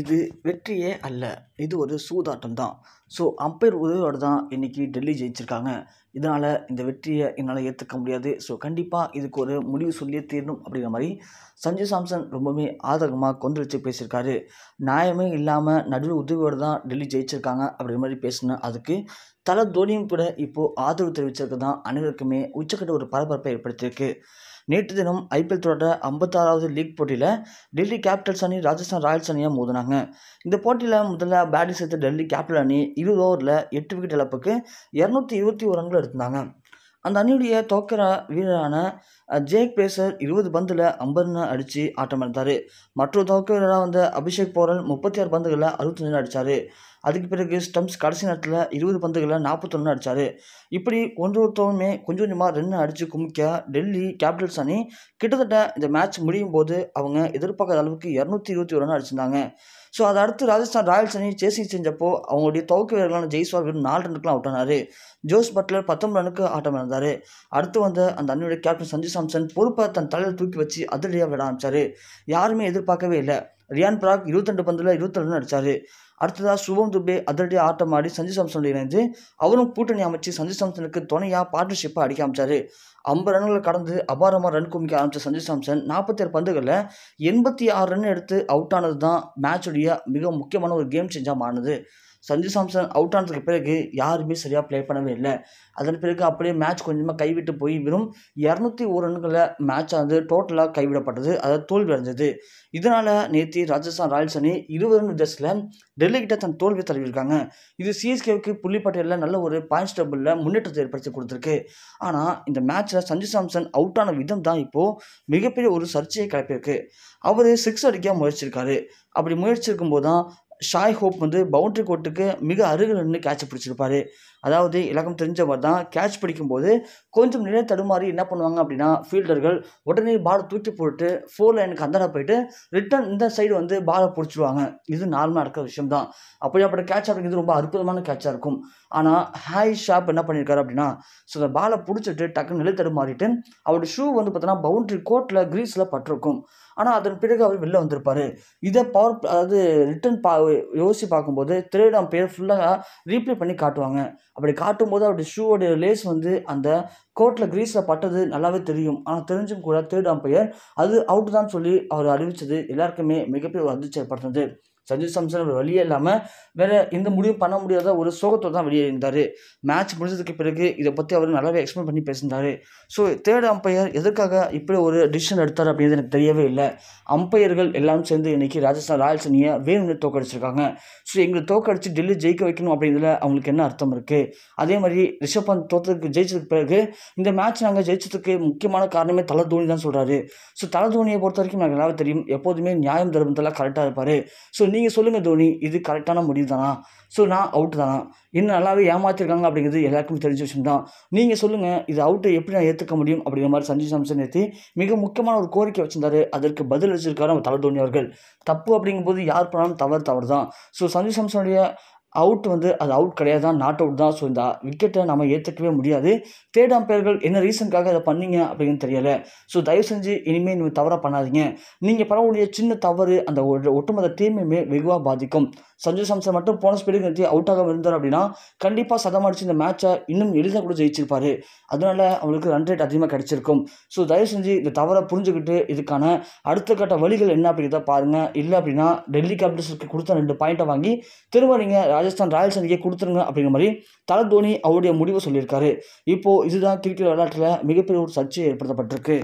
இது வெற்றியே அல்ல இது ஒரு சூதாட்டம் தான் ஸோ அம்பையர் உதவியோடு தான் இன்றைக்கி டெல்லி ஜெயிச்சிருக்காங்க இதனால் இந்த வெற்றியை என்னால் ஏற்றுக்க முடியாது ஸோ கண்டிப்பாக இதுக்கு ஒரு முடிவு சொல்லியே தீரணும் அப்படிங்கிற மாதிரி சஞ்சய் சாம்சன் ரொம்பவுமே ஆதகமாக கொந்தளிச்சு பேசியிருக்காரு நியாயமே இல்லாமல் நடுவு உதவியோடு தான் டெல்லி ஜெயிச்சிருக்காங்க அப்படிங்கிற மாதிரி பேசினேன் அதுக்கு தலை தோனியும் கூட இப்போது ஆதரவு தெரிவித்தது தான் அனைவருக்குமே உச்சக்கட்ட ஒரு பரபரப்பை ஏற்படுத்தியிருக்கு நேற்று தினம் ஐபிஎல் தொடர ஐம்பத்தாறாவது லீக் போட்டியில் டெல்லி கேபிட்டல்ஸ் அணி ராஜஸ்தான் ராயல்ஸ் அணியாக மோதினாங்க இந்த போட்டியில் முதல்ல பேட்டிங் செய்த டெல்லி கேபிட்டல் அணி இருபது ஓவரில் எட்டு விக்கெட் இழப்புக்கு இரநூத்தி இருபத்தி ஒரு ரன்கள் அந்த அணியுடைய தோக்கர வீரரான ஜேக் பேசர் இருபது பந்தில் ஐம்பது அடித்து ஆட்டம் எடுத்தார் மற்றொரு தோக்க வீரராக வந்த அபிஷேக் போரல் முப்பத்தி ஆறு பந்துகளில் அறுபத்தஞ்சு அடித்தார் அதுக்கு பிறகு ஸ்டம்ப்ஸ் கடைசி நேரத்தில் இருபது பந்துகளில் நாற்பத்தொன்று அடித்தார் இப்படி ஒன்று ஒருத்தவனுமே கொஞ்சம் கொஞ்சமாக ரன் அடித்து குமிக்க டெல்லி கேபிட்டல்ஸ் அணி கிட்டத்தட்ட இந்த மேட்ச் முடியும் போது அவங்க எதிர்பார்க்காத அளவுக்கு இரநூத்தி இருபத்தி ஒரு ரன் அடிச்சிருந்தாங்க ஸோ அதை அடுத்து ராஜஸ்தான் ராயல்ஸ் அணி சேசிங் செஞ்சப்போ அவங்களுடைய துவக்க வீரர்களான ஜெய்ஸ்வால் வீரர் நாலு ரனுக்குலாம் அவுட் ஆனார் ஜோஸ் பட்லர் பத்தொம்பது ரனுக்கு ஆட்டம் வந்தார் அடுத்து வந்த அந்த அண்ணனுடைய கேப்டன் சஞ்சு சாம்சன் பொறுப்பை தன் தலையில் தூக்கி வச்சு அதிரடியாக விட ஆரம்பித்தார் யாருமே எதிர்பார்க்கவே இல்லை ரியான் பிராக் இருபத்தெண்டு பந்தில் இருபத்தெட்டு ரன் அடித்தார் அடுத்ததாக சுபம் துபே அதிரடியாக ஆட்டம் ஆடி சஞ்சு சாம்சன் இணைந்து அவரும் கூட்டணி அமைச்சு சஞ்சு சாம்சனுக்கு துணையாக பார்ட்னர்ஷிப்பாக அடிக்க ஆரம்பித்தார் ஐம்பது ரன்களை கடந்து அபாரமாக ரன் குமிக்க ஆரம்பித்த சஞ்சு சாம்சன் நாற்பத்தேழு பந்துகளில் எண்பத்தி ஆறு ரன் எடுத்து அவுட் ஆனது தான் மேட்சுடைய மிக முக்கியமான ஒரு கேம் சேஞ்சாக மாறினது சஞ்சு சாம்சன் அவுட் ஆனதுக்கு பிறகு யாருமே சரியாக ப்ளே பண்ணவே இல்லை அதன் பிறகு அப்படியே மேட்ச் கொஞ்சமாக கைவிட்டு போய் வெறும் இரநூத்தி ஒரு ரன்களில் மேட்ச் ஆனது டோட்டலாக கைவிடப்பட்டது அதை தோல்வி அடைஞ்சது இதனால் நேற்று ராஜஸ்தான் ராயல்ஸ் அணி இருபது ரன் டெஸ்டில் டெல்லி கிட்ட தன் தோல்வி தழுவியிருக்காங்க இது சிஎஸ்கேவுக்கு புள்ளிப்பட்டியலில் நல்ல ஒரு பாயிண்ட்ஸ் டபுளில் முன்னேற்றத்தை ஏற்படுத்தி கொடுத்துருக்கு ஆனால் இந்த மேட்ச்சில் சஞ்சு சாம்சன் அவுட் ஆன விதம் தான் இப்போது மிகப்பெரிய ஒரு சர்ச்சையை கிளப்பியிருக்கு அவர் சிக்ஸ் அடிக்க முயற்சிருக்காரு அப்படி முயற்சி இருக்கும்போது தான் ஷாய் ஹோப் வந்து பவுண்ட்ரி கோட்டுக்கு மிக அருகில் நின்று கேட்ச் பிடிச்சிருப்பாரு அதாவது இலக்கம் தெரிஞ்சவர் தான் கேட்ச் பிடிக்கும்போது கொஞ்சம் நிலை தடுமாறி என்ன பண்ணுவாங்க அப்படின்னா ஃபீல்டர்கள் உடனே பால் தூக்கி போட்டு ஃபோர் லைனுக்கு அந்தாட போயிட்டு ரிட்டர்ன் இந்த சைடு வந்து பாலை பிடிச்சிடுவாங்க இது நார்மலாக நடக்கிற விஷயம் தான் அப்படியாப்பட்ட கேட்ச் அப்படிங்கிறது ரொம்ப அற்புதமான கேட்சாக இருக்கும் ஆனால் ஹாய் ஷாப் என்ன பண்ணியிருக்காரு அப்படின்னா ஸோ அந்த பாலை பிடிச்சிட்டு டக்குன்னு நிலை தடுமாறிட்டு அவரோட ஷூ வந்து பார்த்தோன்னா பவுண்ட்ரி கோட்டில் க்ரீஸில் பட்டிருக்கும் ஆனால் அதன் பிறகு அவர் வெளில வந்திருப்பார் இதை பவர் அதாவது ரிட்டன் பா யோசிச்சு பார்க்கும்போது திரையிடம் பேர் ஃபுல்லாக ரீப்ளே பண்ணி காட்டுவாங்க அப்படி காட்டும் போது அவருடைய ஷூவோடைய லேஸ் வந்து அந்த கோர்ட்டில் கிரீஸில் பட்டது நல்லாவே தெரியும் ஆனால் தெரிஞ்சும் கூட தேர்ட் அம்பையர் அது அவுட்டு தான் சொல்லி அவர் அறிவித்தது எல்லாருக்குமே மிகப்பெரிய ஒரு அதிர்ச்சி ஏற்படுத்தினது சஞ்சு சாம்சன் அவர் வழியே இல்லாமல் வேறு எந்த முடிவும் பண்ண முடியாத ஒரு சோகத்தோடு தான் வெளியே இருந்தார் மேட்ச் முடிஞ்சதுக்கு பிறகு இதை பற்றி அவர் நல்லாவே எக்ஸ்பிளைன் பண்ணி பேசியிருந்தார் ஸோ தேர்ட் அம்பையர் எதற்காக இப்படி ஒரு டிசிஷன் எடுத்தார் அப்படின்றது எனக்கு தெரியவே இல்லை அம்பையர்கள் எல்லாம் சேர்ந்து இன்றைக்கி ராஜஸ்தான் ராயல்ஸ் அணியை வேணும்னு தோக்கடிச்சிருக்காங்க ஸோ எங்களை தோக்கடிச்சு டெல்லி ஜெயிக்க வைக்கணும் அப்படின்றதுல அவங்களுக்கு என்ன அர்த்தம் இருக்குது அதே மாதிரி ரிஷப் பந்த் தோத்ததுக்கு ஜெயிச்சதுக்கு பிறகு இந்த மேட்ச் நாங்கள் ஜெயிச்சதுக்கு முக்கியமான காரணமே தலை தோனி தான் சொல்கிறாரு ஸோ தலை தோனியை பொறுத்த வரைக்கும் எனக்கு நல்லாவே தெரியும் எப்போதுமே நியாயம் தர்மத்தெல்லாம் கரெக்டாக இருப்பார் ஸோ நீங்கள் சொல்லுங்கள் தோனி இது கரெக்டான முடிவு தானா ஸோ நான் அவுட்டு தானா இன்னும் நல்லாவே ஏமாற்றிருக்காங்க அப்படிங்கிறது எல்லாருக்கும் தெரிஞ்ச விஷயம் தான் நீங்கள் சொல்லுங்கள் இது அவுட்டை எப்படி நான் ஏற்றுக்க முடியும் அப்படிங்கிற மாதிரி சஞ்சீவ் சாம்சன் ஏற்றி மிக முக்கியமான ஒரு கோரிக்கை வச்சிருந்தாரு அதற்கு பதில் வச்சிருக்காரு அவர் தலை தோனி அவர்கள் தப்பு அப்படிங்கும்போது யார் பண்ணாலும் தவறு தவறு தான் ஸோ சஞ்சீவ் சாம்சனுடைய அவுட் வந்து அது அவுட் கிடையாது தான் நாட் அவுட் தான் ஸோ இந்த விக்கெட்டை நம்ம ஏற்றுக்கவே முடியாது தேர்ட் அம்பையர்கள் என்ன ரீசனுக்காக அதை பண்ணீங்க அப்படின்னு தெரியலை ஸோ தயவு செஞ்சு இனிமேல் நீங்கள் தவறாக பண்ணாதீங்க நீங்கள் பண்ணக்கூடிய சின்ன தவறு அந்த ஒட்டுமொத்த டீமையுமே வெகுவாக பாதிக்கும் சஞ்சு சாம்சன் மட்டும் போன ஸ்பீடுக்கு நிறுத்தி அவுட் ஆகாமல் இருந்தார் அப்படின்னா கண்டிப்பாக சதம் அடிச்சு இந்த மேட்சை இன்னும் எளிதாக கூட ஜெயிச்சிருப்பாரு அதனால அவங்களுக்கு ரன் ரேட் அதிகமாக கிடைச்சிருக்கும் ஸோ தயவு செஞ்சு இந்த தவறை புரிஞ்சுக்கிட்டு இதுக்கான அடுத்த கட்ட வழிகள் என்ன அப்படிங்கிறத பாருங்க இல்லை அப்படின்னா டெல்லி கேபிட்டல்ஸுக்கு கொடுத்த ரெண்டு பாயிண்ட்டை வாங்கி திரும்ப நீங்கள் ராஜஸ்தான் ராயல்ஸ் அணிக்கே கொடுத்துருங்க அப்படிங்கிற மாதிரி தலை தோனி அவருடைய முடிவை சொல்லியிருக்காரு இப்போது இதுதான் கிரிக்கெட் விளையாட்டில் மிகப்பெரிய ஒரு சர்ச்சை ஏற்படுத்தப்பட்டிருக்கு